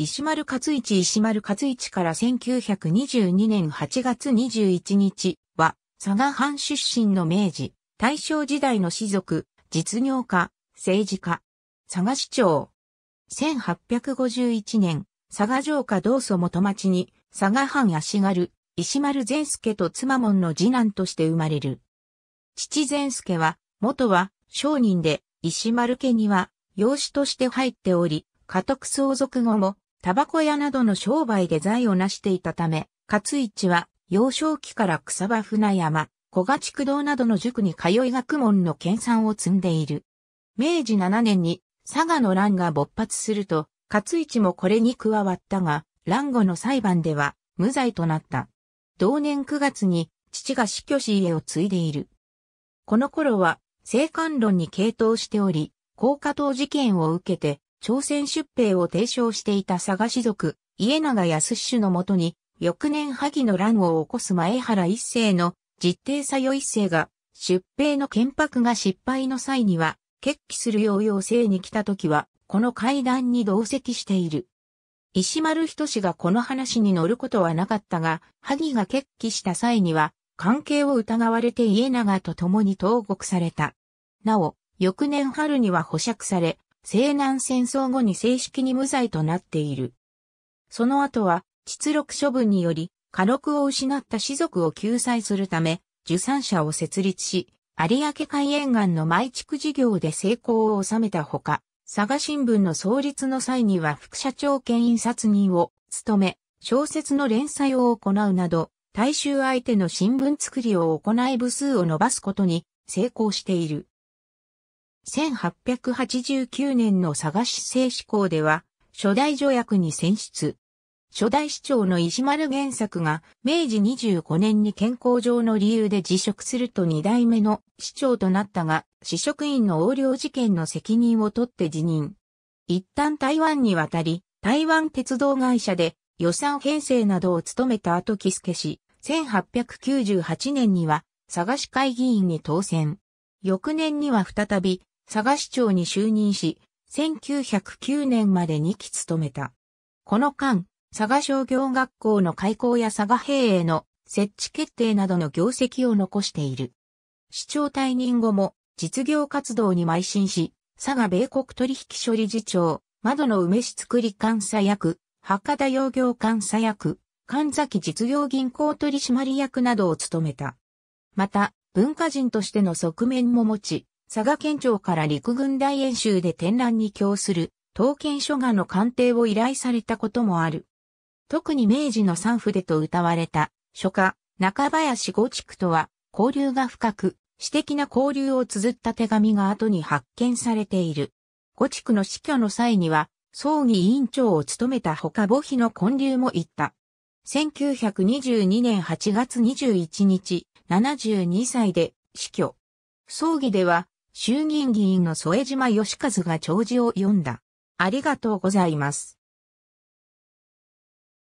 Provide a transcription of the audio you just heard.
石丸勝一石丸勝一から1922年8月21日は、佐賀藩出身の明治、大正時代の士族、実業家、政治家、佐賀市長。1851年、佐賀城下道祖元町に、佐賀藩足軽、石丸善助と妻門の次男として生まれる。父善助は、元は商人で、石丸家には、養子として入っており、家督相続後も、タバコ屋などの商売で財を成していたため、勝一は幼少期から草場船山、小賀畜堂などの塾に通い学問の研鑽を積んでいる。明治7年に佐賀の乱が勃発すると、勝一もこれに加わったが、乱後の裁判では無罪となった。同年9月に父が死去し家を継いでいる。この頃は、生還論に傾倒しており、高架藤事件を受けて、朝鮮出兵を提唱していた佐賀氏族、家長康主のもとに、翌年萩の乱を起こす前原一世の実定左与一世が、出兵の建白が失敗の際には、決起するよう要請に来た時は、この会談に同席している。石丸氏がこの話に乗ることはなかったが、萩が決起した際には、関係を疑われて家長と共に投獄された。なお、翌年春には保釈され、西南戦争後に正式に無罪となっている。その後は、出録処分により、家禄を失った士族を救済するため、受産者を設立し、有明海沿岸の埋区事業で成功を収めたほか、佐賀新聞の創立の際には副社長兼印刷人を務め、小説の連載を行うなど、大衆相手の新聞作りを行い部数を伸ばすことに成功している。1889年の佐賀市政志向では、初代条約に選出。初代市長の石丸玄作が明治25年に健康上の理由で辞職すると二代目の市長となったが、市職員の横領事件の責任を取って辞任。一旦台湾に渡り、台湾鉄道会社で予算編成などを務めた後木助氏、1898年には佐賀市会議員に当選。翌年には再び佐賀市長に就任し、1909年まで2期務めた。この間、佐賀商業学校の開校や佐賀兵営の設置決定などの業績を残している。市長退任後も実業活動に邁進し、佐賀米国取引処理事長、窓の梅市作り監査役、博多洋業監査役、神崎実業銀行取締役などを務めた。また、文化人としての側面も持ち、佐賀県庁から陸軍大演習で展覧に供する、刀剣書画の鑑定を依頼されたこともある。特に明治の三筆と歌われた、書家、中林五畜とは、交流が深く、私的な交流を綴った手紙が後に発見されている。五畜の死去の際には、葬儀委員長を務めたほか母妃の混流も行った。1922年8月21日、72歳で死去。葬儀では、衆議院議員の添島義和が弔辞を読んだ。ありがとうございます。